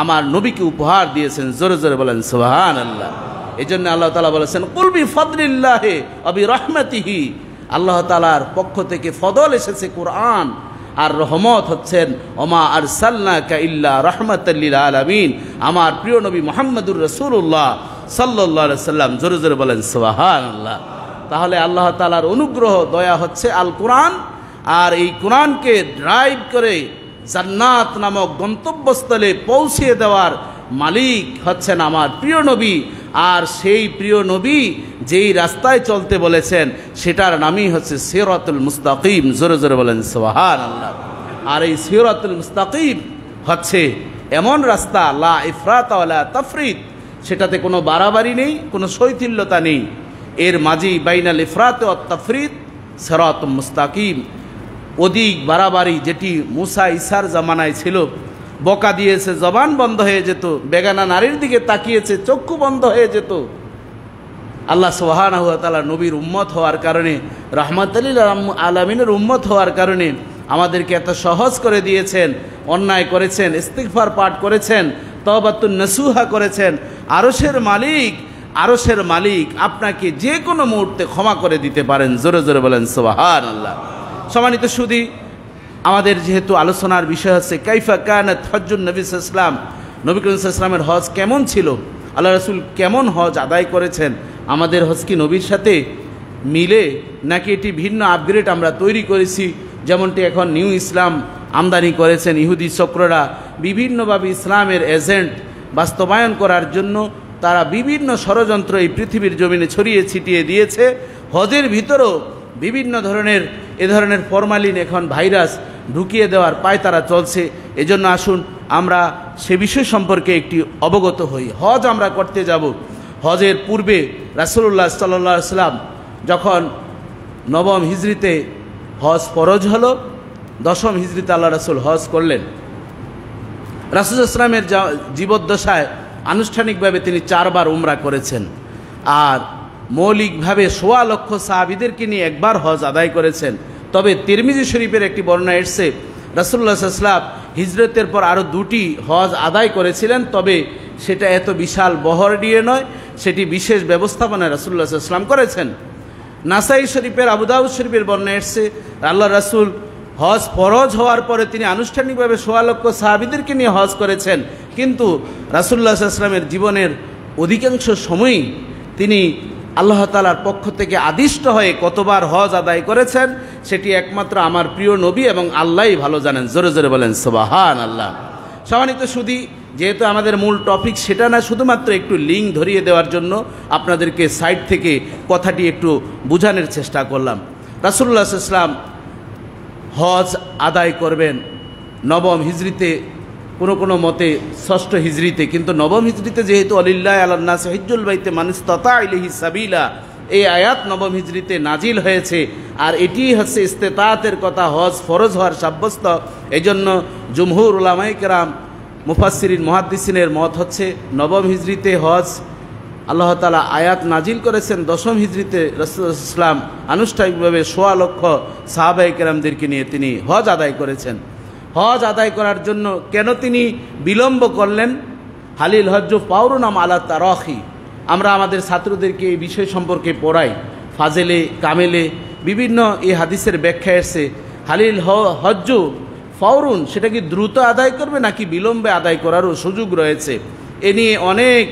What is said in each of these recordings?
আমার নবীকে উপহার দিয়েছেন জোরে জোরে বলেন সোহান আল্লাহ এই জন্য আল্লাহ তালা বলেছেন কুলবি ফদলিল্লাহে অবি রহমাতিহি আল্লাহ তালার পক্ষ থেকে ফদল এসেছে কোরআন আর রহমত হচ্ছেন ওমা আর সাল্লা ইল্লা রহমত আলমিন আমার প্রিয় নবী মোহাম্মদুর রসুল্লাহ সাল্লাহ সাল্লাম জোরে জোরে বলেন সোহান আল্লাহ তাহলে আল্লাহ তালার অনুগ্রহ দয়া হচ্ছে আল কোরআন আর এই কোরআনকে ড্রাইভ করে জান্নাত নামক গন্তব্যস্থলে পৌঁছিয়ে দেওয়ার মালিক হচ্ছেন আমার প্রিয় নবী আর সেই প্রিয় নবী যেই রাস্তায় চলতে বলেছেন সেটার নামই হচ্ছে সিরাতুল মুস্তাকিম জোরে জোরে বলেন সোহান আল্লাহ আর এই সিরাতুল মুস্তাকিম হচ্ছে এমন রাস্তা লা ইফরাত আলা তফরিত সেটাতে কোনো বাড়াবাড়ি নেই কোনো শৈথিল্যতা নেই এর মাঝি বাইনাল ইফরাত ও তফরিত সেরাত মুস্তাকিম অধিক বাড়াবাড়ি যেটি মুসা ইসার জামানায় ছিল বকা দিয়েছে জবান বন্ধ হয়ে যেত বেগানা নারীর দিকে তাকিয়েছে চক্ষু বন্ধ হয়ে যেত আল্লাহ সোহান তালা নবীর উম্মত হওয়ার কারণে রহমত আলী আলমিনের উম্মত হওয়ার কারণে আমাদেরকে এত সহজ করে দিয়েছেন অন্যায় করেছেন ইস্তিকফার পাঠ করেছেন তবাতুল নসুহা করেছেন আরসের মালিক আরসের মালিক আপনাকে যে কোনো মুহূর্তে ক্ষমা করে দিতে পারেন জোরে জোরে বলেন সোহান আল্লাহ সমানিত সুদি আমাদের যেহেতু আলোচনার বিষয় হচ্ছে কাইফা কান হজ্জুন নবী ইসলাম নবী করিম ইসলামের হজ কেমন ছিল আল্লাহ রসুল কেমন হজ আদায় করেছেন আমাদের হজ কি নবীর সাথে মিলে নাকি এটি ভিন্ন আপগ্রেড আমরা তৈরি করেছি যেমনটি এখন নিউ ইসলাম আমদানি করেছেন ইহুদি চক্ররা বিভিন্নভাবে ইসলামের এজেন্ট বাস্তবায়ন করার জন্য তারা বিভিন্ন ষড়যন্ত্র এই পৃথিবীর জমিনে ছড়িয়ে ছিটিয়ে দিয়েছে হজের ভিতরও বিভিন্ন ধরনের এ ধরনের ফরমালিন এখন ভাইরাস ঢুকিয়ে দেওয়ার পায় তারা চলছে এজন্য আসুন আমরা সে বিষয় সম্পর্কে একটি অবগত হই হজ আমরা করতে যাব হজের পূর্বে রাসুল্লাহ সাল্লাম যখন নবম হিজড়িতে হজ ফরজ হল দশম হিজড়িতে আল্লাহ রাসুল হজ করলেন রাসুল ইসলামের জীবদ্দশায় আনুষ্ঠানিকভাবে তিনি চারবার উমরা করেছেন আর মৌলিকভাবে সোয়া লক্ষ সাহাবিদেরকে নিয়ে একবার হজ আদায় করেছেন তবে তিরমিজি শরীফের একটি বর্ণনা এসছে রাসুল্লাহ সাল্লাম হিজরতের পর আরও দুটি হজ আদায় করেছিলেন তবে সেটা এত বিশাল বহর দিয়ে নয় সেটি বিশেষ ব্যবস্থাপনা রাসুল্লাহ সাল্লাম করেছেন নাসাই শরীফের আবুদাউদ শরীফের বর্ণনা এসছে আল্লাহ রাসুল হজ ফরজ হওয়ার পরে তিনি আনুষ্ঠানিকভাবে সোয়া লক্ষ সাহাবিদেরকে নিয়ে হজ করেছেন কিন্তু রাসুল্লাহ সাল্লামের জীবনের অধিকাংশ সময়ই তিনি আল্লাহ তালার পক্ষ থেকে আদিষ্ট হয়ে কতবার হজ আদায় করেছেন সেটি একমাত্র আমার প্রিয় নবী এবং আল্লাহই ভালো জানেন জোরে জোরে বলেন সোবাহান আল্লাহ সবানিত সুদী যেহেতু আমাদের মূল টপিক সেটা না শুধুমাত্র একটু লিঙ্ক ধরিয়ে দেওয়ার জন্য আপনাদেরকে সাইড থেকে কথাটি একটু বোঝানোর চেষ্টা করলাম রাসুল্লাহ ইসলাম হজ আদায় করবেন নবম হিজড়িতে কোনো কোনো মতে ষষ্ঠ হিজড়িতে কিন্তু নবম হিজড়িতে যেহেতু অলিল্লাহ আলান্নাস হিজুল বাইতে মানুষ ততা ইলিহি সাবিলা এই আয়াত নবম হিজড়িতে নাজিল হয়েছে আর এটি হচ্ছে ইস্তেতাতের কথা হজ ফরজ হওয়ার সাব্যস্ত এই জন্য জমহুর উলামাইকরাম মুফাসিরিন মহাদ্দিসিনের মত হচ্ছে নবম হিজড়িতে হজ আল্লাহ তালা আয়াত নাজিল করেছেন দশম হিজড়িতে রসুল ইসলাম আনুষ্ঠানিকভাবে সোয়া লক্ষ সাহাবাহিকেরামদেরকে নিয়ে তিনি হজ আদায় করেছেন হজ আদায় করার জন্য কেন তিনি বিলম্ব করলেন হালিল হজ্জ পাওরো নাম আলা তারহি আমরা আমাদের ছাত্রদেরকে এই বিষয় সম্পর্কে পড়াই ফাজেলে কামেলে বিভিন্ন এই হাদিসের ব্যাখ্যা এসে হালিল হজ্জ ফাওরুন সেটা কি দ্রুত আদায় করবে নাকি বিলম্বে আদায় করারও সুযোগ রয়েছে এ নিয়ে অনেক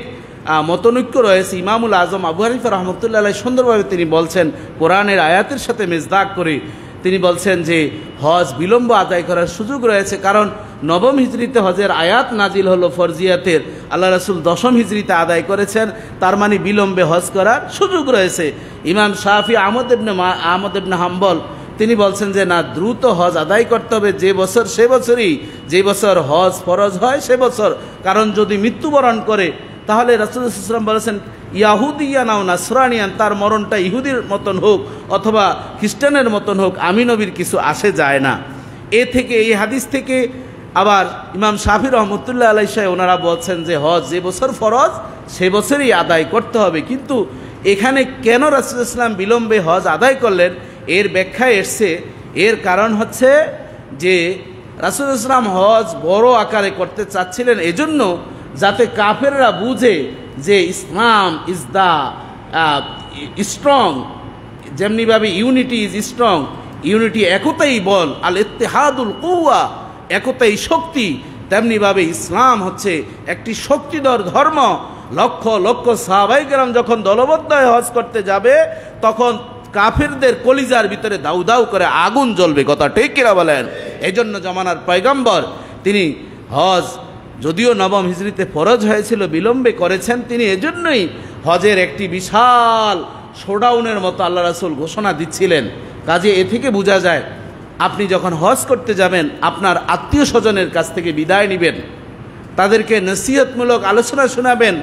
মতনৈক্য রয়েছে ইমামুল আজম আবু হানিফা রহমতুল্লাহ সুন্দরভাবে তিনি বলছেন কোরআনের আয়াতের সাথে মেজদাগ করে তিনি বলছেন যে হজ বিলম্ব আদায় করার সুযোগ রয়েছে কারণ নবম হিজড়িতে হজের আয়াত নাজিল হলো ফরজিয়াতের আল্লাহ রসুল দশম হিজড়িতে আদায় করেছেন তার মানে বিলম্বে হজ করার সুযোগ রয়েছে ইমাম শাহফি আহমদ ইবনে হাম্বল তিনি বলছেন যে না দ্রুত হজ আদায় করতে হবে যে বছর সে বছরই যে বছর হজ ফরজ হয় সে বছর কারণ যদি মৃত্যুবরণ করে তাহলে রসুল ইসলাম বলেছেন ইয়াহুদিয়া নাও নাসরানিয়ান তার মরণটা ইহুদির মতন হোক অথবা খ্রিস্টানের মতন হোক আমি নবীর কিছু আসে যায় না এ থেকে এই হাদিস থেকে আবার ইমাম শাহি রহমতুল্লাহ আলাই সাহেব ওনারা বলছেন যে হজ যে বছর ফরজ সে বছরই আদায় করতে হবে কিন্তু এখানে কেন রাসুল ইসলাম বিলম্বে হজ আদায় করলেন এর ব্যাখ্যায় এসছে এর কারণ হচ্ছে যে রাসুল ইসলাম হজ বড় আকারে করতে চাচ্ছিলেন এজন্য যাতে কাফেররা বুঝে যে ইসলাম ইজ দ্য স্ট্রং যেমনিভাবে ইউনিটি ইজ স্ট্রং ইউনিটি একতাই বল আল ইত্তেহাদুল কৌয়া একতাই শক্তি তেমনিভাবে ইসলাম হচ্ছে একটি শক্তিধর ধর্ম লক্ষ লক্ষ গ্রাম যখন দলবদ্ধ হয়ে হজ করতে যাবে তখন কাফেরদের কলিজার ভিতরে দাউ দাউ করে আগুন জ্বলবে কথা ঠিক কিনা বলেন এই জন্য জমানার পয়গম্বর তিনি হজ যদিও নবম হিজড়িতে ফরজ হয়েছিল বিলম্বে করেছেন তিনি এজন্যই হজের একটি বিশাল শোডাউনের মতো আল্লাহ রাসুল ঘোষণা দিচ্ছিলেন কাজে এ থেকে বোঝা যায় আপনি যখন হজ করতে যাবেন আপনার আত্মীয় স্বজনের কাছ থেকে বিদায় নেবেন তাদেরকে নসিহতমূলক আলোচনা শোনাবেন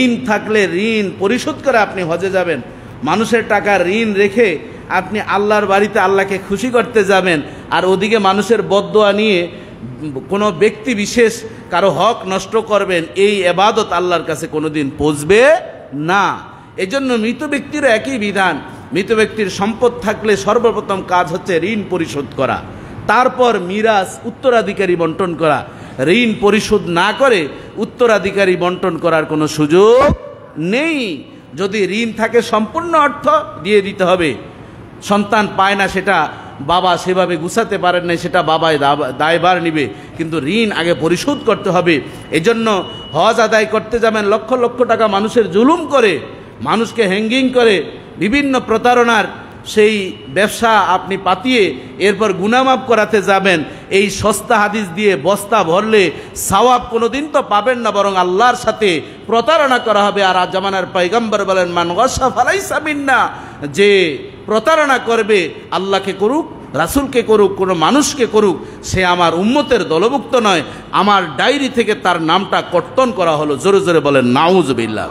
ঋণ থাকলে ঋণ পরিশোধ করে আপনি হজে যাবেন মানুষের টাকা ঋণ রেখে আপনি আল্লাহর বাড়িতে আল্লাহকে খুশি করতে যাবেন আর ওদিকে মানুষের বদোয়া নিয়ে কোনো ব্যক্তি বিশেষ কারো হক নষ্ট করবেন এই এবাদত আল্লাহর কাছে কোনোদিন পৌঁছবে না এজন্য মৃত ব্যক্তির একই বিধান মৃত ব্যক্তির সম্পদ থাকলে সর্বপ্রথম কাজ হচ্ছে ঋণ পরিশোধ করা তারপর মিরাজ উত্তরাধিকারী বন্টন করা ঋণ পরিশোধ না করে উত্তরাধিকারী বন্টন করার কোনো সুযোগ নেই যদি ঋণ থাকে সম্পূর্ণ অর্থ দিয়ে দিতে হবে সন্তান পায় না সেটা বাবা সেভাবে গুছাতে পারেন নাই সেটা বাবায় দায়বার নিবে কিন্তু ঋণ আগে পরিশোধ করতে হবে এজন্য হজ আদায় করতে যাবেন লক্ষ লক্ষ টাকা মানুষের জুলুম করে মানুষকে হ্যাঙ্গিং করে বিভিন্ন প্রতারণার সেই ব্যবসা আপনি পাতিয়ে এরপর গুনামাপ করাতে যাবেন এই সস্তা হাদিস দিয়ে বস্তা ভরলে সাওয়াব কোনোদিন তো পাবেন না বরং আল্লাহর সাথে প্রতারণা করা হবে আর জামানার পাইগম্বর বলেন মানগসা ফালাই সামিন না যে প্রতারণা করবে আল্লাহকে করুক রাসুলকে করুক কোনো মানুষকে করুক সে আমার উম্মতের দলভুক্ত নয় আমার ডায়েরি থেকে তার নামটা কর্তন করা হলো জোরে জোরে বলেন নাউজ বিল্লাহ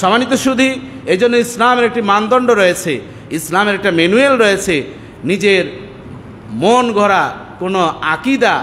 সমানিত সুধী এই জন্য ইসলামের একটি মানদণ্ড রয়েছে ইসলামের একটা ম্যানুয়াল রয়েছে নিজের মন ঘরা কোনো আকিদা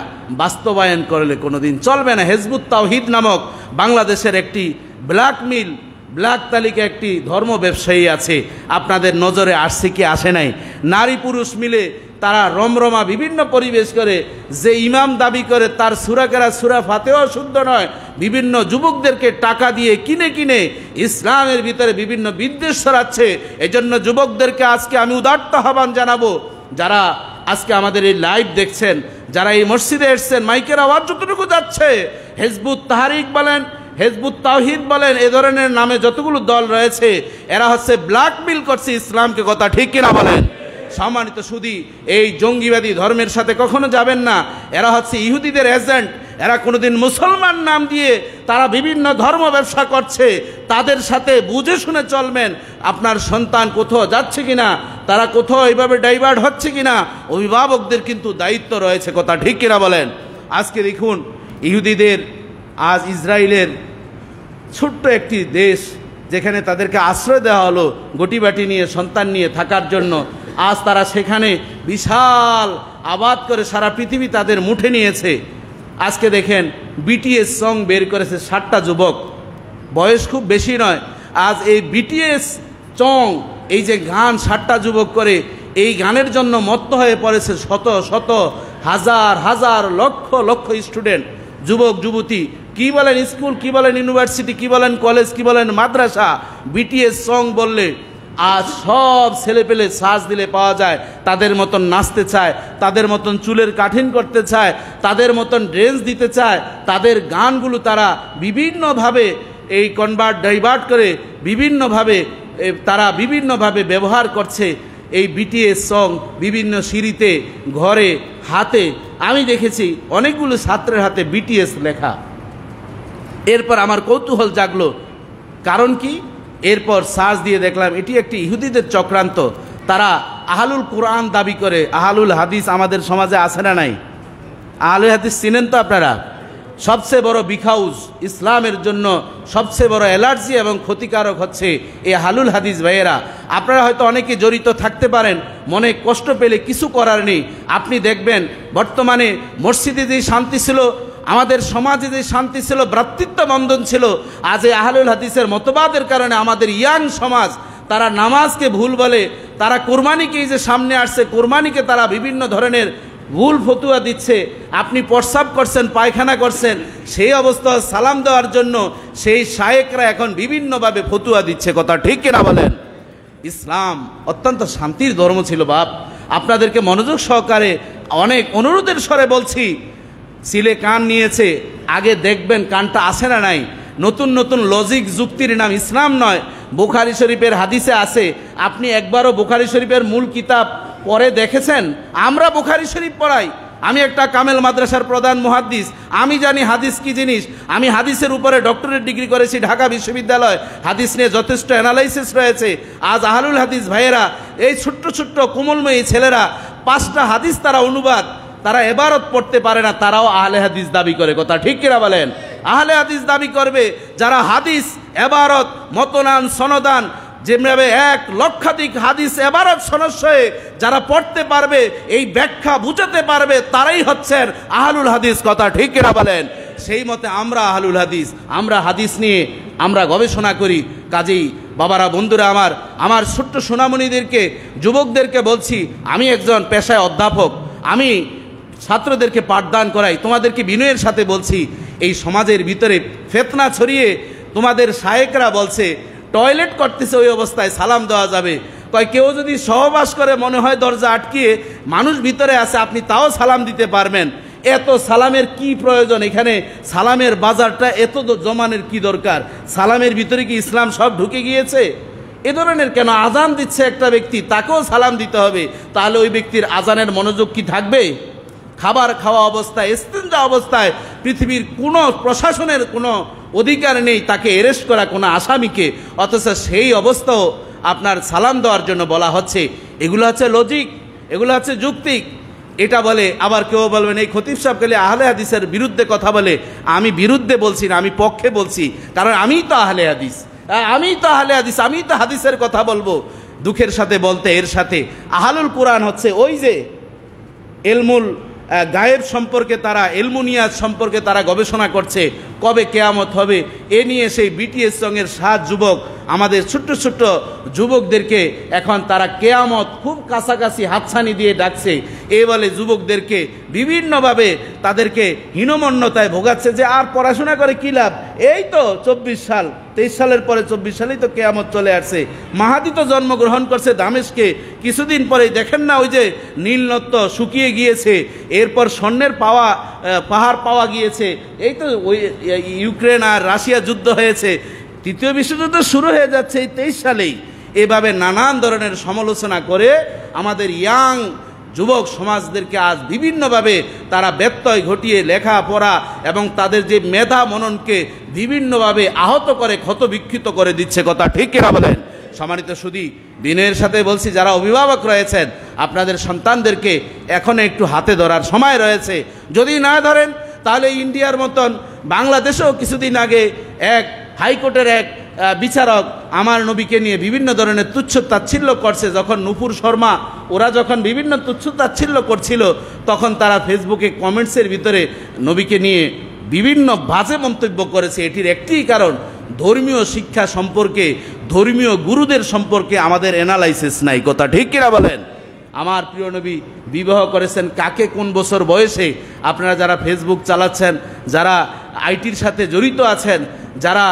বাস্তবায়ন করলে কোনো দিন চলবে না হেজবুত তাওহিদ নামক বাংলাদেশের একটি ব্ল্যাকমিল ব্ল্যাক তালিকা একটি ধর্ম ব্যবসায়ী আছে আপনাদের নজরে আসছে কি আসে নাই নারী পুরুষ মিলে তারা রমরমা বিভিন্ন পরিবেশ করে যে ইমাম দাবি করে তার সুরাকেরা সুরা ফাতেও শুদ্ধ নয় বিভিন্ন যুবকদেরকে টাকা দিয়ে কিনে কিনে ইসলামের ভিতরে বিভিন্ন বিদ্বেষ ছড়াচ্ছে এজন্য যুবকদেরকে আজকে আমি উদার্ত আহ্বান জানাবো যারা আজকে আমাদের এই লাইভ দেখছেন যারা এই মসজিদে এসছেন মাইকের আওয়াজ যতটুকু যাচ্ছে হেজবুত তাহারিক বলেন হেজবুত তাওহিদ বলেন এ ধরনের নামে যতগুলো দল রয়েছে এরা হচ্ছে ব্ল্যাকমেল করছে ইসলামকে কথা ঠিক কিনা বলেন সম্মানিত সুদি এই জঙ্গিবাদী ধর্মের সাথে কখনো যাবেন না এরা হচ্ছে ইহুদিদের এজেন্ট এরা কোনোদিন মুসলমান নাম দিয়ে তারা বিভিন্ন ধর্ম ব্যবসা করছে তাদের সাথে বুঝে শুনে চলবেন আপনার সন্তান কোথাও যাচ্ছে কিনা তারা কোথাও এইভাবে ডাইভার্ট হচ্ছে কিনা অভিভাবকদের কিন্তু দায়িত্ব রয়েছে কথা ঠিক কিনা বলেন আজকে দেখুন ইহুদিদের আজ ইসরায়েলের ছোট্ট একটি দেশ যেখানে তাদেরকে আশ্রয় দেওয়া হলো গটিবাটি নিয়ে সন্তান নিয়ে থাকার জন্য আজ তারা সেখানে বিশাল আবাদ করে সারা পৃথিবী তাদের মুঠে নিয়েছে আজকে দেখেন বিটিএস সং বের করেছে ষাটটা যুবক বয়স খুব বেশি নয় আজ এই বিটিএস চং এই যে গান ষাটটা যুবক করে এই গানের জন্য মত্ত হয়ে পড়েছে শত শত হাজার হাজার লক্ষ লক্ষ স্টুডেন্ট যুবক যুবতী কি বলেন স্কুল কি বলেন ইউনিভার্সিটি কি বলেন কলেজ কি বলেন মাদ্রাসা বিটিএস সং বললে আজ সব ছেলে পেলে শ্বাস দিলে পাওয়া যায় তাদের মতন নাচতে চায় তাদের মতন চুলের কাঠিন করতে চায় তাদের মতন ড্রেস দিতে চায় তাদের গানগুলো তারা বিভিন্নভাবে এই কনভার্ট ডাইভার্ট করে বিভিন্নভাবে তারা বিভিন্নভাবে ব্যবহার করছে এই বিটিএস সং বিভিন্ন সিঁড়িতে ঘরে হাতে আমি দেখেছি অনেকগুলো ছাত্রের হাতে বিটিএস লেখা এরপর আমার কৌতূহল জাগলো কারণ কি এরপর সাজ দিয়ে দেখলাম এটি একটি ইহুদিদের চক্রান্ত তারা আহালুল কোরআন দাবি করে আহালুল হাদিস আমাদের সমাজে আসে না নাই আহলুল হাদিস চিনেন তো আপনারা সবচেয়ে বড় বিখাউজ ইসলামের জন্য সবচেয়ে বড় অ্যালার্জি এবং ক্ষতিকারক হচ্ছে এই হালুল হাদিস ভাইয়েরা আপনারা হয়তো অনেকে জড়িত থাকতে পারেন মনে কষ্ট পেলে কিছু করার নেই আপনি দেখবেন বর্তমানে মসজিদে যে শান্তি ছিল আমাদের সমাজে যে শান্তি ছিল ভ্রাতৃত্ব বন্ধন ছিল আজ এই আহলুল হাদিসের মতবাদের কারণে আমাদের ইয়াং সমাজ তারা নামাজকে ভুল বলে তারা কোরবানিকেই যে সামনে আসছে কোরবানিকে তারা বিভিন্ন ধরনের ভুল ফতুয়া দিচ্ছে আপনি প্রস্রাব করছেন পায়খানা করছেন সেই অবস্থা সালাম দেওয়ার জন্য সেই শায়েকরা এখন বিভিন্নভাবে ফতুয়া দিচ্ছে কথা ঠিক কিনা বলেন ইসলাম অত্যন্ত শান্তির ধর্ম ছিল বাপ আপনাদেরকে মনোযোগ সহকারে অনেক অনুরোধের স্বরে বলছি সিলে কান নিয়েছে আগে দেখবেন কানটা আসে না নাই নতুন নতুন লজিক যুক্তির নাম ইসলাম নয় বুখারি শরীফের হাদিসে আছে আপনি একবারও বুখারি শরীফের মূল কিতাব পরে দেখেছেন আমরা বুখারি শরীফ পড়াই আমি একটা কামেল মাদ্রাসার প্রধান মুহাদ্দিস আমি জানি হাদিস কি জিনিস আমি হাদিসের উপরে ডক্টরেট ডিগ্রি করেছি ঢাকা বিশ্ববিদ্যালয় হাদিস নিয়ে যথেষ্ট অ্যানালাইসিস রয়েছে আজ আহলুল হাদিস ভাইয়েরা এই ছোট্ট ছোট্ট কোমলময়ী ছেলেরা পাঁচটা হাদিস তারা অনুবাদ তারা এবারত পড়তে পারে না তারাও আহলে হাদিস দাবি করে কথা ঠিক কিনা বলেন আহলে হাদিস দাবি করবে যারা হাদিস এবারত মতনান সনদান যেভাবে এক লক্ষাধিক হাদিস এবারত সনস্যয়ে যারা পড়তে পারবে এই ব্যাখ্যা বুঝাতে পারবে তারাই হচ্ছেন আহলুল হাদিস কথা ঠিক কিনা বলেন সেই মতে আমরা আহলুল হাদিস আমরা হাদিস নিয়ে আমরা গবেষণা করি কাজেই বাবারা বন্ধুরা আমার আমার ছোট্ট সোনামণিদেরকে যুবকদেরকে বলছি আমি একজন পেশায় অধ্যাপক আমি ছাত্রদেরকে পাঠদান করাই তোমাদেরকে বিনয়ের সাথে বলছি এই সমাজের ভিতরে ফেতনা ছড়িয়ে তোমাদের সায়েকরা বলছে টয়লেট করতেছে ওই অবস্থায় সালাম দেওয়া যাবে কয় কেউ যদি সহবাস করে মনে হয় দরজা আটকিয়ে মানুষ ভিতরে আছে আপনি তাও সালাম দিতে পারবেন এত সালামের কি প্রয়োজন এখানে সালামের বাজারটা এত জমানের কি দরকার সালামের ভিতরে কি ইসলাম সব ঢুকে গিয়েছে এ ধরনের কেন আজান দিচ্ছে একটা ব্যক্তি তাকেও সালাম দিতে হবে তাহলে ওই ব্যক্তির আজানের মনোযোগ কি থাকবে খাবার খাওয়া অবস্থায় স্তেন্দা অবস্থায় পৃথিবীর কোনো প্রশাসনের কোনো অধিকার নেই তাকে এরেস্ট করা কোনো আসামিকে অথচ সেই অবস্থাও আপনার সালাম দেওয়ার জন্য বলা হচ্ছে এগুলো হচ্ছে লজিক এগুলো হচ্ছে যুক্তিক এটা বলে আবার কেউ বলবেন এই খতিব সাহেব গেলে আহলে হাদিসের বিরুদ্ধে কথা বলে আমি বিরুদ্ধে বলছি না আমি পক্ষে বলছি কারণ আমি তো আহলে হাদিস আমি তো আহলে হাদিস আমি তো হাদিসের কথা বলবো দুঃখের সাথে বলতে এর সাথে আহালুল কোরআন হচ্ছে ওই যে এলমুল গায়েব সম্পর্কে তারা এলমুনিয়াজ সম্পর্কে তারা গবেষণা করছে কবে কেয়ামত হবে এ নিয়ে সেই বিটিএস সঙ্গের সাত যুবক আমাদের ছোট্ট ছোট্ট যুবকদেরকে এখন তারা কেয়ামত খুব কাছাকাছি হাতছানি দিয়ে ডাকছে এ বলে যুবকদেরকে বিভিন্নভাবে তাদেরকে হীনমন্যতায় ভোগাচ্ছে যে আর পড়াশোনা করে কী লাভ এই তো চব্বিশ সাল তেইশ সালের পরে চব্বিশ সালেই তো কেয়ামত চলে আসছে মাহাদি তো জন্মগ্রহণ করছে দামেশকে কিছুদিন পরেই দেখেন না ওই যে নীলনত্য শুকিয়ে গিয়েছে এরপর স্বর্ণের পাওয়া পাহাড় পাওয়া গিয়েছে এই তো ওই ইউক্রেন আর রাশিয়া যুদ্ধ হয়েছে তৃতীয় বিশ্বযুদ্ধ শুরু হয়ে যাচ্ছে এই তেইশ সালেই এভাবে নানান ধরনের সমালোচনা করে আমাদের ইয়াং যুবক সমাজদেরকে আজ বিভিন্নভাবে তারা ব্যত্যয় ঘটিয়ে লেখা পড়া এবং তাদের যে মেধা মননকে বিভিন্নভাবে আহত করে ক্ষতবিক্ষিত করে দিচ্ছে কথা ঠিক কিনা বলেন সম্মানিত শুধু দিনের সাথে বলছি যারা অভিভাবক রয়েছেন আপনাদের সন্তানদেরকে এখন একটু হাতে ধরার সময় রয়েছে যদি না ধরেন তাহলে ইন্ডিয়ার মতন বাংলাদেশেও কিছুদিন আগে এক হাইকোর্টের এক বিচারক আমার নবীকে নিয়ে বিভিন্ন ধরনের তুচ্ছ তাচ্ছিল্য করছে যখন নুপুর শর্মা ওরা যখন বিভিন্ন তুচ্ছ তাচ্ছিল্য করছিল তখন তারা ফেসবুকে কমেন্টসের ভিতরে নবীকে নিয়ে বিভিন্ন বাজে মন্তব্য করেছে এটির একটিই কারণ ধর্মীয় শিক্ষা সম্পর্কে ধর্মীয় গুরুদের সম্পর্কে আমাদের অ্যানালাইসিস নাই কথা ঠিক কিনা বলেন আমার প্রিয় নবী বিবাহ করেছেন কাকে কোন বছর বয়সে আপনারা যারা ফেসবুক চালাচ্ছেন যারা আইটির সাথে জড়িত আছেন যারা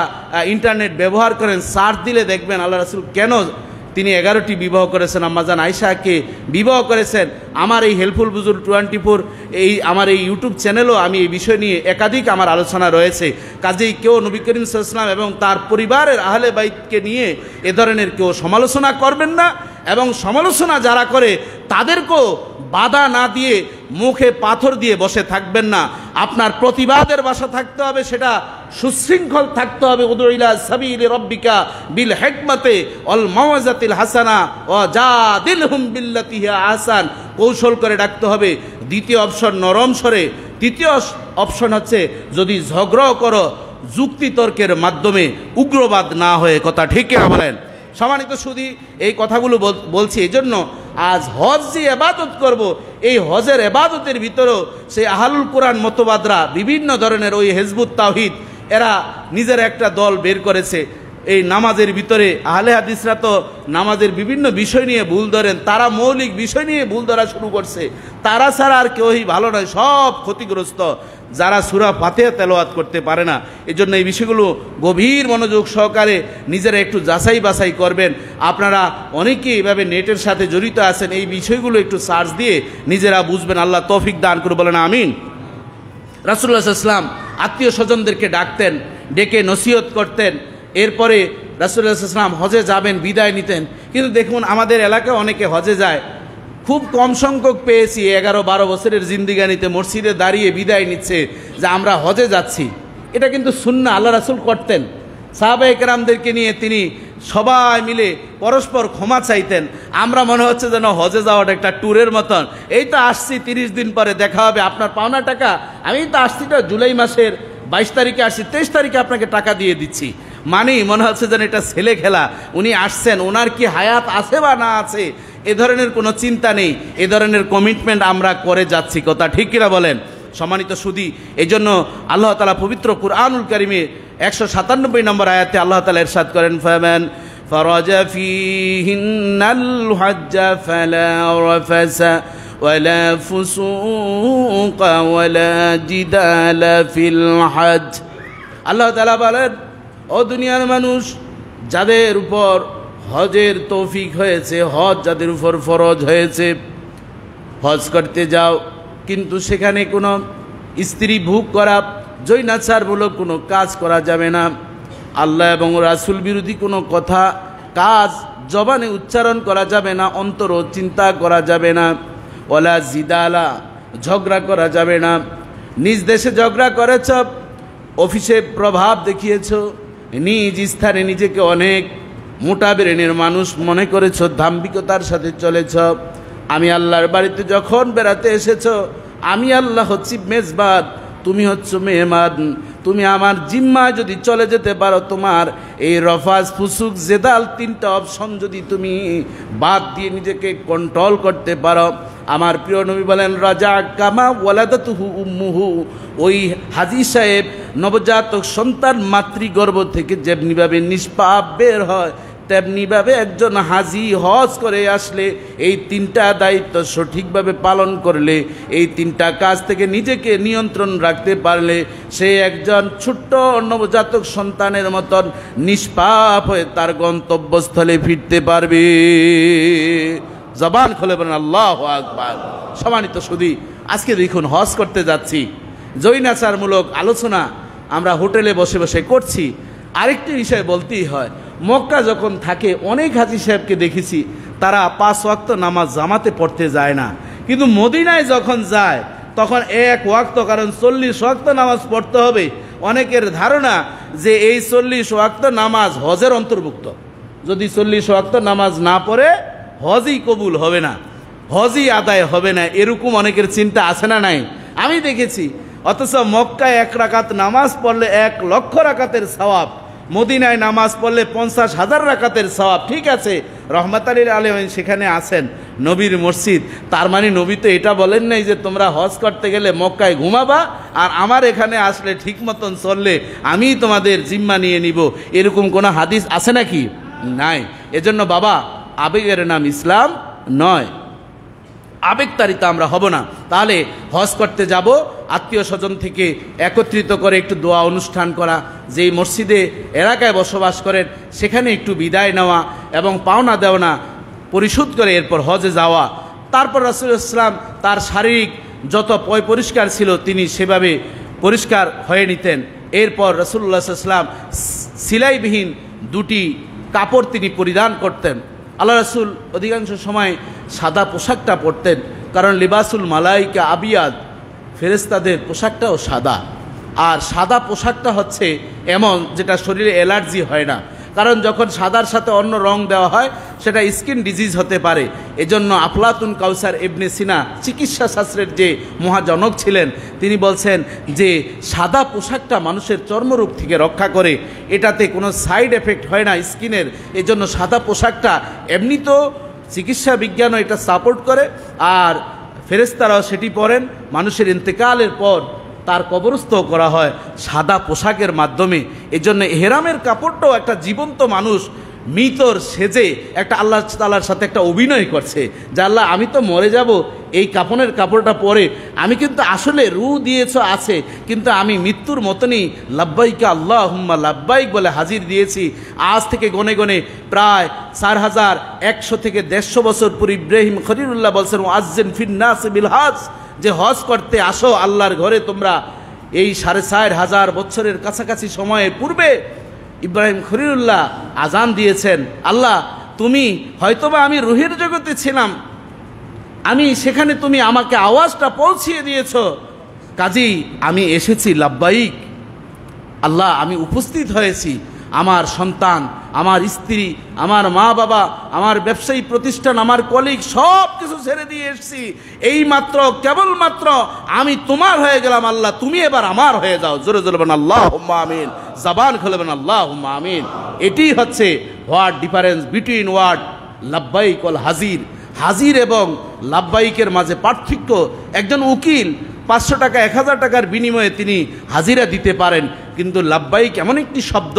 ইন্টারনেট ব্যবহার করেন সার্চ দিলে দেখবেন আল্লাহ রাসুল কেন তিনি এগারোটি বিবাহ করেছেন আম্মাজান আয়সাকে বিবাহ করেছেন আমার এই হেল্পফুল বুজুর টোয়েন্টি ফোর এই আমার এই ইউটিউব চ্যানেলও আমি এই বিষয় নিয়ে একাধিক আমার আলোচনা রয়েছে কাজেই কেউ নবী করিম সাল্লাম এবং তার পরিবারের আহলে বাইককে নিয়ে এ ধরনের কেউ সমালোচনা করবেন না এবং সমালোচনা যারা করে তাদেরকেও বাধা না দিয়ে মুখে পাথর দিয়ে বসে থাকবেন না আপনার প্রতিবাদের বাসা থাকতে হবে সেটা সুশৃঙ্খল থাকতে হবে উদরিলা সাবিল রব্বিকা বিল হেকমতে অল মাওয়াজাতিল হাসানা ও যা দিল হুম বিল্লাতিহা আহসান কৌশল করে ডাকতে হবে দ্বিতীয় অপশন নরম স্বরে তৃতীয় অপশন হচ্ছে যদি ঝগড়াও করো যুক্তিতর্কের মাধ্যমে উগ্রবাদ না হয়ে কথা ঠিক কিনা বলেন সমানিত শুধু এই কথাগুলো বলছি এই জন্য আজ হজ যে এবাদত করব এই হজের এবাদতের ভিতরেও সেই আহালুল কোরআন মতবাদরা বিভিন্ন ধরনের ওই হেজবুত তাহিদ এরা নিজের একটা দল বের করেছে এই নামাজের ভিতরে আহলে হাদিসরা তো নামাজের বিভিন্ন বিষয় নিয়ে ভুল ধরেন তারা মৌলিক বিষয় নিয়ে ভুল ধরা শুরু করছে তারা ছাড়া আর কেউই ভালো নয় সব ক্ষতিগ্রস্ত যারা সুরা ফাতে তেলোয়াত করতে পারে না এজন্য এই বিষয়গুলো গভীর মনোযোগ সহকারে নিজেরা একটু যাচাই বাছাই করবেন আপনারা অনেকেই এভাবে নেটের সাথে জড়িত আছেন এই বিষয়গুলো একটু সার্চ দিয়ে নিজেরা বুঝবেন আল্লাহ তৌফিক দান করে বলেন আমিন রাসুল্লাহ ইসলাম আত্মীয় স্বজনদেরকে ডাকতেন ডেকে নসিহত করতেন এরপরে রাসুল্লাহাম হজে যাবেন বিদায় নিতেন কিন্তু দেখুন আমাদের এলাকায় অনেকে হজে যায় খুব কম সংখ্যক পেয়েছি এগারো বারো বছরের জিন্দিগানিতে মসজিদে দাঁড়িয়ে বিদায় নিচ্ছে যে আমরা হজে যাচ্ছি এটা কিন্তু শূন্য আল্লাহ রাসুল করতেন সাহাবা একরামদেরকে নিয়ে তিনি সবাই মিলে পরস্পর ক্ষমা চাইতেন আমরা মনে হচ্ছে যেন হজে যাওয়াটা একটা ট্যুরের মতন এই তো আসছি তিরিশ দিন পরে দেখা হবে আপনার পাওনা টাকা আমি তো আসছি তো জুলাই মাসের বাইশ তারিখে আসছি তেইশ তারিখে আপনাকে টাকা দিয়ে দিচ্ছি মানে মনে হচ্ছে যেন এটা ছেলে খেলা উনি আসছেন ওনার কি হায়াত আছে বা না আছে এ ধরনের কোনো চিন্তা নেই এ ধরনের কমিটমেন্ট আমরা করে যাচ্ছি কথা ঠিক কিনা বলেন সম্মানিত সুদী জন্য আল্লাহ তালা পবিত্র কুরআনুল করিমে একশো সাতানব্বই নম্বর আয়াতে আল্লাহ তালা এরশাদ করেন ফ্যামেন فرج فيهن الحج فلا رفس ولا فسوق ولا جدال في الحج আল্লাহ তালা বলেন ও দুনিয়ার মানুষ যাদের উপর হজের তৌফিক হয়েছে হজ যাদের উপর ফরজ হয়েছে হজ করতে যাও কিন্তু সেখানে কোনো স্ত্রী ভোগ করা জৈনাচারমূলক কোনো কাজ করা যাবে না আল্লাহ এবং রাসুল বিরোধী কোনো কথা কাজ জবানে উচ্চারণ করা যাবে না অন্তর চিন্তা করা যাবে না ওলা জিদালা ঝগড়া করা যাবে না নিজ দেশে ঝগড়া করেছ অফিসে প্রভাব দেখিয়েছ নিজ স্থানে নিজেকে অনেক মোটা ব্রেনের মানুষ মনে করেছ ধাম্বিকতার সাথে চলেছ আমি আল্লাহর বাড়িতে যখন বেড়াতে এসেছ আমি আল্লাহ হচ্ছি মেজবাদ তুমি হচ্ছ মেহমান তুমি আমার জিম্মা যদি চলে যেতে পারো তোমার এই রফাজ ফুসুক জেদাল তিনটা অপশন যদি তুমি বাদ দিয়ে নিজেকে কন্ট্রোল করতে পারো আমার প্রিয় নবী বলেন রাজা কামা ওয়ালাদা তুহু উম্মুহু ওই হাজি সাহেব নবজাতক সন্তান মাতৃগর্ভ থেকে যেমনিভাবে নিষ্পাপ বের হয় তেমনিভাবে একজন হাজি হজ করে আসলে এই তিনটা দায়িত্ব সঠিকভাবে পালন করলে এই তিনটা কাজ থেকে নিজেকে নিয়ন্ত্রণ রাখতে পারলে সে একজন ছোট্ট নবজাতক সন্তানের মতন নিষ্পাপ হয়ে তার গন্তব্যস্থলে ফিরতে পারবে জবান খোলে বলেন আল্লাহ আকবার সমানিত সুদী আজকে দেখুন হজ করতে যাচ্ছি জৈনাচারমূলক আলোচনা আমরা হোটেলে বসে বসে করছি আরেকটি বিষয় বলতেই হয় মক্কা যখন থাকে অনেক হাজি সাহেবকে দেখেছি তারা পাঁচ ওয়াক্ত নামাজ জামাতে পড়তে যায় না কিন্তু মদিনায় যখন যায় তখন এক ওয়াক্ত কারণ চল্লিশ ওয়াক্ত নামাজ পড়তে হবে অনেকের ধারণা যে এই চল্লিশ ওয়াক্ত নামাজ হজের অন্তর্ভুক্ত যদি চল্লিশ ওয়াক্ত নামাজ না পড়ে হজই কবুল হবে না হজই আদায় হবে না এরকম অনেকের চিন্তা আছে না নাই আমি দেখেছি অথচ মক্কায় এক রাকাত নামাজ পড়লে এক লক্ষ রাকাতের সওয়াব মদিনায় নামাজ পড়লে পঞ্চাশ হাজার রাকাতের সওয়াব ঠিক আছে রহমাত আলীর আলেম সেখানে আসেন নবীর মসজিদ তার মানে নবী তো এটা বলেন নাই যে তোমরা হজ করতে গেলে মক্কায় ঘুমাবা আর আমার এখানে আসলে ঠিক মতন চললে আমি তোমাদের জিম্মা নিয়ে নিব এরকম কোনো হাদিস আছে নাকি নাই এজন্য বাবা আবেগের নাম ইসলাম নয় আবেগতারিতা আমরা হব না তাহলে হজ করতে যাব আত্মীয় স্বজন থেকে একত্রিত করে একটু দোয়া অনুষ্ঠান করা যেই মসজিদে এলাকায় বসবাস করেন সেখানে একটু বিদায় নেওয়া এবং পাওনা দেওয়া পরিশোধ করে এরপর হজে যাওয়া তারপর রাসুল ইসলাম তার শারীরিক যত পয় পরিষ্কার ছিল তিনি সেভাবে পরিষ্কার হয়ে নিতেন এরপর রসুল্লাহ ইসলাম সিলাইবিহীন দুটি কাপড় তিনি পরিধান করতেন আল্লাহ রাসুল অধিকাংশ সময় সাদা পোশাকটা পরতেন কারণ লিবাসুল মালাইকা আবিয়াদ ফেরেস্তাদের পোশাকটাও সাদা আর সাদা পোশাকটা হচ্ছে এমন যেটা শরীরে অ্যালার্জি হয় না কারণ যখন সাদার সাথে অন্য রং দেওয়া হয় সেটা স্কিন ডিজিজ হতে পারে এজন্য আফলাতুন কাউসার এবনে সিনা চিকিৎসা শাস্ত্রের যে মহাজনক ছিলেন তিনি বলছেন যে সাদা পোশাকটা মানুষের চর্মরূপ থেকে রক্ষা করে এটাতে কোনো সাইড এফেক্ট হয় না স্কিনের এজন্য সাদা পোশাকটা এমনি তো চিকিৎসা বিজ্ঞানও এটা সাপোর্ট করে আর ফেরেস্তারাও সেটি পরেন মানুষের ইন্তেকালের পর তার কবরস্থ করা হয় সাদা পোশাকের মাধ্যমে এজন্য হেরামের কাপড়টাও একটা জীবন্ত মানুষ মৃতর সেজে একটা আল্লাহ তালার সাথে একটা অভিনয় করছে যে আল্লাহ আমি তো মরে যাব এই কাপনের কাপড়টা পরে আমি কিন্তু আসলে রু দিয়েছ আছে কিন্তু আমি মৃত্যুর মতনই লাব্বাইকে আল্লাহ হুম্মা লাব্বাইক বলে হাজির দিয়েছি আজ থেকে গনে গনে প্রায় চার হাজার একশো থেকে দেড়শো বছর পুরী ইব্রাহিম খরিরুল্লাহ বলছেন আজেন ফিন্নাস বিল হাজ যে হজ করতে আসো আল্লাহর ঘরে তোমরা এই সাড়ে চার হাজার বছরের কাছাকাছি সময়ে পূর্বে ইব্রাহিম খরিরুল্লাহ আজান দিয়েছেন আল্লাহ তুমি হয়তোবা আমি রুহের জগতে ছিলাম আমি সেখানে তুমি আমাকে আওয়াজটা পৌঁছিয়ে দিয়েছ কাজী আমি এসেছি লাভবাহিক আল্লাহ আমি উপস্থিত হয়েছি আমার সন্তান আমার স্ত্রী আমার মা বাবা আমার ব্যবসায়ী প্রতিষ্ঠান আমার কলিগ সব কিছু ছেড়ে দিয়ে এসছি এই মাত্র কেবলমাত্র আমি তোমার হয়ে গেলাম আল্লাহ তুমি এবার আমার হয়ে যাও জোরে জোরবেন আল্লাহ আমিন জাবান খেলবেন আল্লাহ আমিন এটি হচ্ছে হোয়াট ডিফারেন্স বিটুইন ওয়ার্ড লাভবাই কল হাজির হাজির এবং লাভবাহিকের মাঝে পার্থক্য একজন উকিল পাঁচশো টাকা এক হাজার টাকার বিনিময়ে তিনি হাজিরা দিতে পারেন কিন্তু লাভবাহিক এমন একটি শব্দ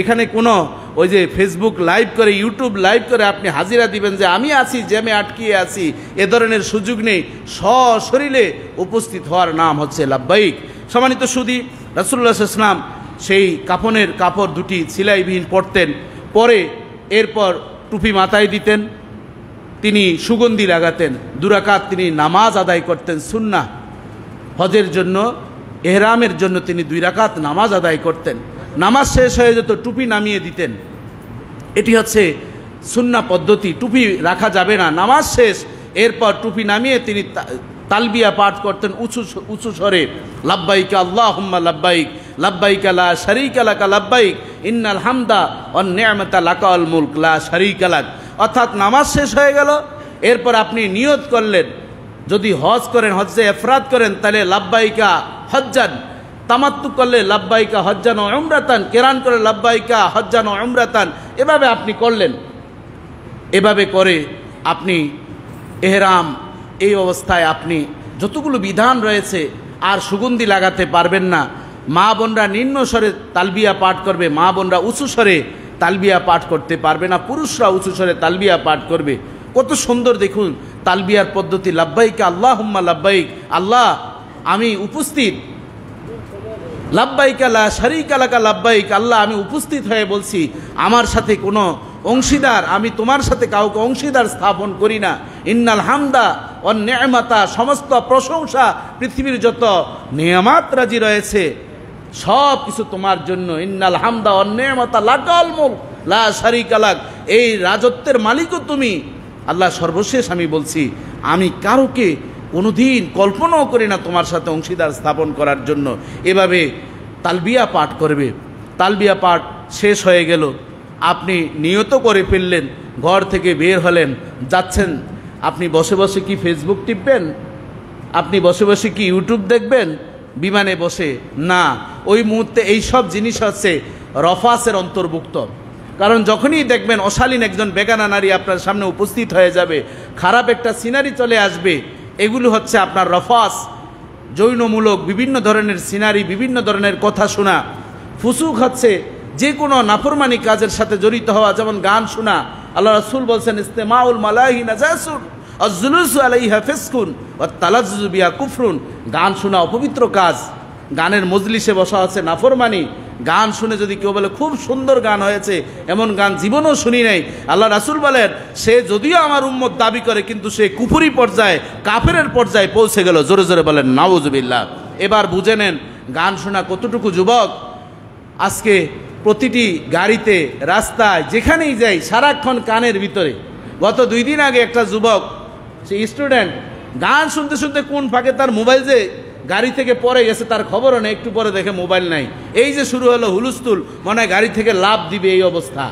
এখানে কোনো ওই যে ফেসবুক লাইভ করে ইউটিউব লাইভ করে আপনি হাজিরা দিবেন যে আমি আছি জ্যামে আটকিয়ে আছি এ ধরনের সুযোগ নেই সশরীরে উপস্থিত হওয়ার নাম হচ্ছে লাভবাহিক সমানিত সুদী রাসুল্লাহ ইসলাম সেই কাপনের কাপড় দুটি সিলাইবিহীন পরতেন পরে এরপর টুপি মাথায় দিতেন তিনি সুগন্ধি লাগাতেন দুরাকাত তিনি নামাজ আদায় করতেন সুন্না হজের জন্য এহরামের জন্য তিনি দুই রাকাত নামাজ আদায় করতেন নামাজ শেষ হয়ে যেত টুপি নামিয়ে দিতেন এটি হচ্ছে সুন্না পদ্ধতি টুপি রাখা যাবে না নামাজ শেষ এরপর টুপি নামিয়ে তিনি তালবিয়া পাঠ করতেন উঁচু উঁচু স্বরে লাব্বাইকা আল্লাহ হুম্মা লাব্বাইক লাব্বাইকা লা শারিক আলাকা লাব্বাইক ইন্নাল হামদা অন্যামতা লাকা অল মুলক লা শারিক আলাক অর্থাৎ নামাজ শেষ হয়ে গেল এরপর আপনি নিয়ত করলেন যদি হজ করেন হজ্জে এফরাত করেন তাহলে লাব্বাইকা হজ্জান তামাত্তু করলে লাব্বাইকা হজ্জান ও অমরাতান কেরান করে লাব্বাইকা হজ্জান ও অমরাতান এভাবে আপনি করলেন এভাবে করে আপনি এহরাম এই অবস্থায় আপনি যতগুলো বিধান রয়েছে আর সুগন্ধি লাগাতে পারবেন না মা বোনরা নিম্ন স্বরে তালবিয়া পাঠ করবে মা বোনরা উঁচু স্বরে তালবিয়া পাঠ করতে পারবে না পুরুষরা উঁচু স্বরে তালবিয়া পাঠ করবে কত সুন্দর দেখুন তালবিয়ার পদ্ধতি লাভবাইক আল্লাহ হুম্মা লাব্বাইক আল্লাহ আমি উপস্থিত লাব্বাইক আলা শারিক আলাকা লাব্বাইক আল্লাহ আমি উপস্থিত হয়ে বলছি আমার সাথে কোনো অংশীদার আমি তোমার সাথে কাউকে অংশীদার স্থাপন করি না ইন্নাল হামদা ও সমস্ত প্রশংসা পৃথিবীর যত নিয়ামাত রাজি রয়েছে সব কিছু তোমার জন্য ইন্নাল হামদা অন্যায়মতা লাকাল মুল লা সারি কালাক এই রাজত্বের মালিকও তুমি আল্লাহ সর্বশেষ আমি বলছি আমি কারোকে কোনোদিন কল্পনাও করি না তোমার সাথে অংশীদার স্থাপন করার জন্য এভাবে তালবিয়া পাঠ করবে তালবিয়া পাঠ শেষ হয়ে গেল আপনি নিয়ত করে ফেললেন ঘর থেকে বের হলেন যাচ্ছেন আপনি বসে বসে কি ফেসবুক টিপবেন আপনি বসে বসে কি ইউটিউব দেখবেন বিমানে বসে না ওই মুহূর্তে এই সব জিনিস হচ্ছে রফাসের অন্তর্ভুক্ত কারণ যখনই দেখবেন অশালীন একজন বেগানা নারী আপনার সামনে উপস্থিত হয়ে যাবে খারাপ একটা সিনারি চলে আসবে এগুলো হচ্ছে আপনার রফাস যৌনমূলক বিভিন্ন ধরনের সিনারি বিভিন্ন ধরনের কথা শোনা ফুসুক হচ্ছে যে কোনো নাফরমানি কাজের সাথে জড়িত হওয়া যেমন গান শোনা আল্লাহ রাসুল বলছেন ইস্তেমাউল মালাহি অজলুস আলাইহা ফেসকুন ও তালাজুবিয়া কুফরুন গান শোনা অপবিত্র কাজ গানের মজলিসে বসা আছে নাফরমানি গান শুনে যদি কেউ বলে খুব সুন্দর গান হয়েছে এমন গান জীবনও শুনি নাই আল্লাহ রাসুল বলেন সে যদিও আমার উম্মত দাবি করে কিন্তু সে কুপুরি পর্যায়ে কাফের পর্যায়ে পৌঁছে গেল জোরে জোরে বলেন নওয়াজবিল্লাহ এবার বুঝে নেন গান শোনা কতটুকু যুবক আজকে প্রতিটি গাড়িতে রাস্তায় যেখানেই যাই সারাক্ষণ কানের ভিতরে গত দুই দিন আগে একটা যুবক সে স্টুডেন্ট গান শুনতে শুনতে কোন ফাঁকে তার মোবাইল যে গাড়ি থেকে পরে গেছে তার খবরও নেই একটু পরে দেখে মোবাইল নাই এই যে শুরু হলো হুলুস্তুল মনে হয় গাড়ি থেকে লাভ দিবে এই অবস্থা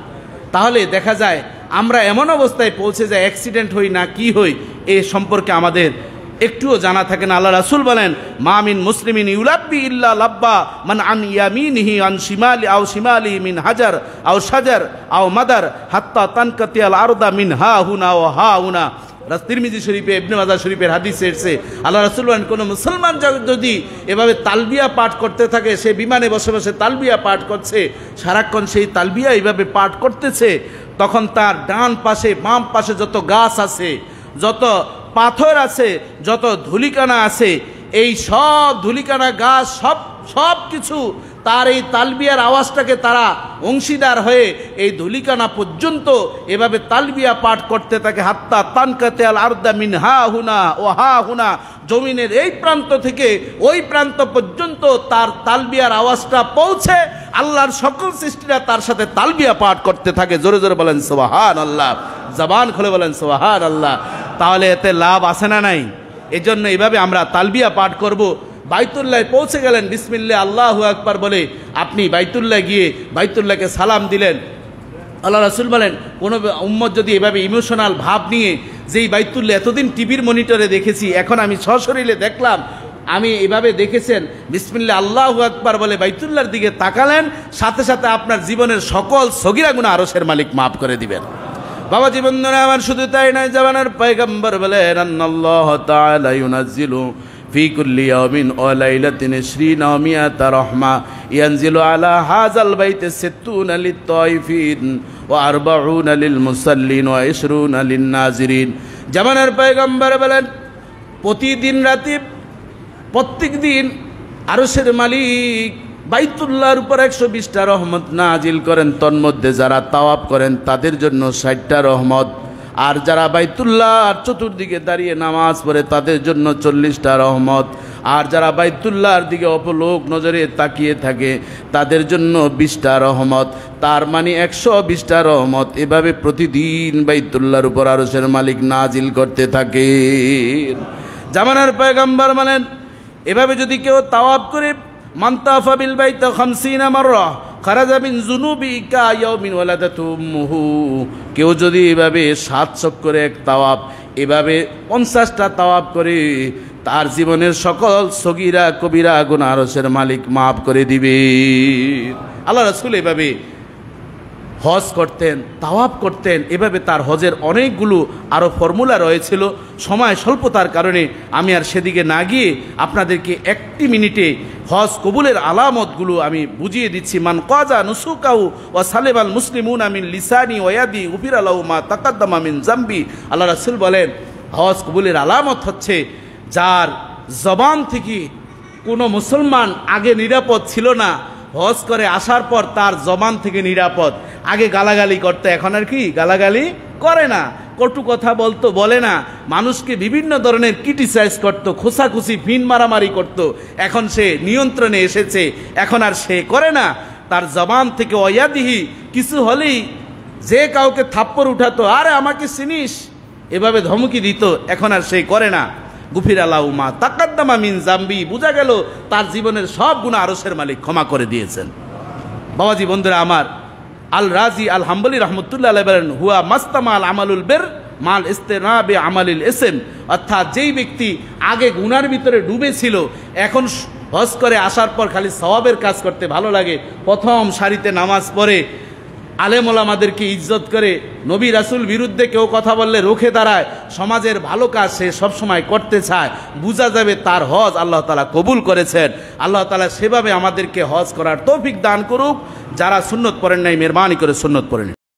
তাহলে দেখা যায় আমরা এমন অবস্থায় পৌঁছে যায় অ্যাক্সিডেন্ট হই না কি হই এ সম্পর্কে আমাদের একটুও জানা থাকে না আল্লাহ রাসুল বলেন মামিন মুসলিমিন ইউলাব্বি ইল্লা লাব্বা মান আন ইয়ামিন হি আন শিমালি আও শিমালি মিন হাজার আও সাজার আও মাদার হাত্তা তানকাতিয়াল আরদা মিন হা হুনা ও হা হুনা তিরমিজি শরীফে ইবনে মাজা শরীফের হাদিসে এসছে আল্লাহ রাসুল্লান কোনো মুসলমান যদি এভাবে তালবিয়া পাঠ করতে থাকে সে বিমানে বসে বসে তালবিয়া পাঠ করছে সারাক্ষণ সেই তালবিয়া এইভাবে পাঠ করতেছে তখন তার ডান পাশে বাম পাশে যত গাছ আছে যত পাথর আছে যত ধুলিকানা আছে এই সব ধুলিকানা গাছ সব সব কিছু তার এই তালবিয়ার আওয়াজটাকে তারা অংশীদার হয়ে এই ধুলিকানা পর্যন্ত এভাবে তালবিয়া পাঠ করতে থাকে হাত্তা তানকাতে আল আর্দা মিন হা হুনা ও হা হুনা জমিনের এই প্রান্ত থেকে ওই প্রান্ত পর্যন্ত তার তালবিয়ার আওয়াজটা পৌঁছে আল্লাহর সকল সৃষ্টিরা তার সাথে তালবিয়া পাঠ করতে থাকে জোরে জোরে বলেন সোহান আল্লাহ জবান খুলে বলেন সোহান আল্লাহ তাহলে এতে লাভ আসে না নাই এজন্য এভাবে আমরা তালবিয়া পাঠ করবো বাইতুল্লায় পৌঁছে গেলেন বিসমিল্লা আল্লাহ আকবার বলে আপনি বাইতুল্লায় গিয়ে বাইতুল্লাহকে সালাম দিলেন আল্লাহ রাসুল বলেন কোনো উম্মত যদি এভাবে ইমোশনাল ভাব নিয়ে যেই বাইতুল্লা এতদিন টিভির মনিটরে দেখেছি এখন আমি সশরীরে দেখলাম আমি এভাবে দেখেছেন বিসমিল্লা আল্লাহ আকবার বলে বাইতুল্লার দিকে তাকালেন সাথে সাথে আপনার জীবনের সকল সগিরা গুণা আরসের মালিক মাফ করে দিবেন বাবা জীবন আমার শুধু তাই নয় জামানের পায়গাম্বর বলে আন্নাল্লাহ في كل يوم وليلة عشرين ومئة رحمة ينزل على هذا البيت ستون للطائفين وأربعون للمصلين وعشرون للناظرين জামানের পয়গম্বর বলেন প্রতিদিন রাতে প্রত্যেক দিন আরসের মালিক বাইতুল্লাহর উপর একশো বিশটা রহমত নাজিল করেন তন্মধ্যে যারা তাওয়াব করেন তাদের জন্য ষাটটা রহমত আর যারা বাইতুল্লাহর চতুর্দিকে দাঁড়িয়ে নামাজ পড়ে তাদের জন্য চল্লিশটা রহমত আর যারা বাইতুল্লাহর দিকে অপলোক নজরে তাকিয়ে থাকে তাদের জন্য বিশটা রহমত তার মানে একশো বিশটা রহমত এভাবে প্রতিদিন বাইতুল্লাহর উপর আরসের মালিক নাজিল করতে থাকে জামানার পয়গাম্বার মানেন এভাবে যদি কেউ তাওয়াব করে মান্তাফাবিল বাইত খামসিন আমার রহ খারাজামিন জুনুবি কাউমিন মুহু কেউ যদি এভাবে সাত করে এক তাওয়াব এভাবে পঞ্চাশটা তাওয়াব করে তার জীবনের সকল সগিরা কবিরা গুনারসের মালিক মাফ করে দিবে আল্লাহ রসুল এভাবে হজ করতেন তাওয়াব করতেন এভাবে তার হজের অনেকগুলো আরও ফর্মুলা রয়েছিল সময় স্বল্পতার কারণে আমি আর সেদিকে না গিয়ে আপনাদেরকে একটি মিনিটে হজ কবুলের আলামতগুলো আমি বুঝিয়ে দিচ্ছি মান কাজা নুসুকাউ ও সালেবাল মুসলিমুন আমিন লিসানি ওয়াদি উফির আলাউ মা তাকাদ্দাম আমিন জাম্বি আল্লাহ রাসুল বলেন হজ কবুলের আলামত হচ্ছে যার জবান থেকে কোনো মুসলমান আগে নিরাপদ ছিল না হজ করে আসার পর তার জবান থেকে নিরাপদ আগে গালাগালি করতে এখন আর কি গালাগালি করে না কটু কথা বলতো বলে না মানুষকে বিভিন্ন ধরনের ক্রিটিসাইজ করত খোসাখুসি ফিন মারামারি করত এখন সে নিয়ন্ত্রণে এসেছে এখন আর সে করে না তার জবান থেকে অয়াদিহি কিছু হলেই যে কাউকে থাপ্পড় উঠাতো আরে আমাকে চিনিস এভাবে ধমকি দিত এখন আর সে করে না গুফির আলাউমা তাকাদ্দামা মিন জাম্বি বোঝা গেল তার জীবনের সব গুণ আরসের মালিক ক্ষমা করে দিয়েছেন বাবাজি বন্ধুরা আমার আল রাজি আল হাম্বলি রহমতুল্লাহ বলেন হুয়া মাস্তামাল আমালুল বের মাল বে আমালিল এসেম অর্থাৎ যেই ব্যক্তি আগে গুনার ভিতরে ডুবে ছিল এখন হস করে আসার পর খালি সবাবের কাজ করতে ভালো লাগে প্রথম সারিতে নামাজ পড়ে আমাদেরকে ইজ্জত করে নবী রাসুল বিরুদ্ধে কেউ কথা বললে রোখে দাঁড়ায় সমাজের ভালো কাজ সে সবসময় করতে চায় বোঝা যাবে তার হজ আল্লাহ তালা কবুল করেছেন আল্লাহ তালা সেভাবে আমাদেরকে হজ করার তৌফিক দান করুক যারা সুন্নত পড়েন নাই মেহরবানি করে সুন্নত পড়েন